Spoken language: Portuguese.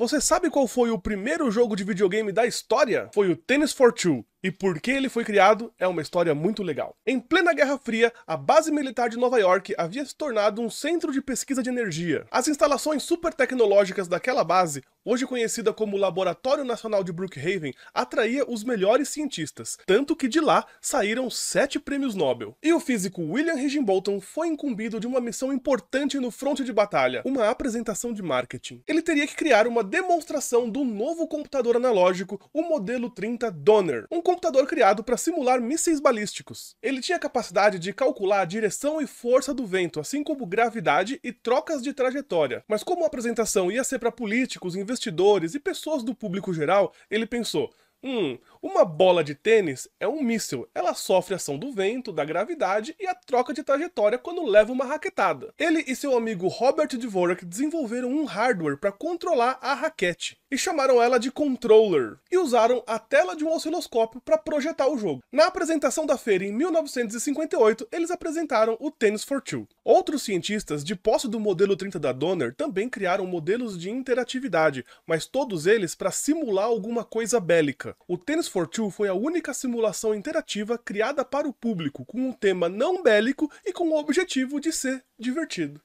Você sabe qual foi o primeiro jogo de videogame da história? Foi o Tennis for Two. E por que ele foi criado é uma história muito legal. Em plena Guerra Fria, a base militar de Nova York havia se tornado um centro de pesquisa de energia. As instalações super tecnológicas daquela base hoje conhecida como Laboratório Nacional de Brookhaven, atraía os melhores cientistas, tanto que de lá saíram sete prêmios Nobel. E o físico William Higginbotham foi incumbido de uma missão importante no fronte de batalha, uma apresentação de marketing. Ele teria que criar uma demonstração do novo computador analógico, o modelo 30 Donner, um computador criado para simular mísseis balísticos. Ele tinha a capacidade de calcular a direção e força do vento, assim como gravidade e trocas de trajetória. Mas como a apresentação ia ser para políticos, investidores e pessoas do público geral, ele pensou: Hum, uma bola de tênis é um míssil. Ela sofre ação do vento, da gravidade e a troca de trajetória quando leva uma raquetada. Ele e seu amigo Robert Dvorak desenvolveram um hardware para controlar a raquete e chamaram ela de controller e usaram a tela de um osciloscópio para projetar o jogo. Na apresentação da feira em 1958, eles apresentaram o Tennis for Two. Outros cientistas de posse do modelo 30 da Donner também criaram modelos de interatividade, mas todos eles para simular alguma coisa bélica. O Tennis for Two foi a única simulação interativa criada para o público com um tema não bélico e com o objetivo de ser divertido.